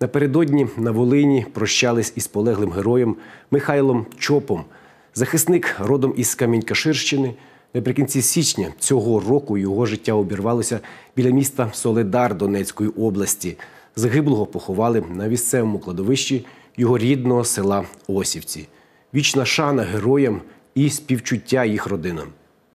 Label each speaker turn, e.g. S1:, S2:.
S1: Напередодні на Волині прощались із полеглим героєм Михайлом Чопом. Захисник родом із Камінь-Каширщини. Наприкінці січня цього року його життя обірвалося біля міста Соледар Донецької області. Загиблого поховали на місцевому кладовищі його рідного села Осівці. Вічна шана героям і співчуття їх родинам.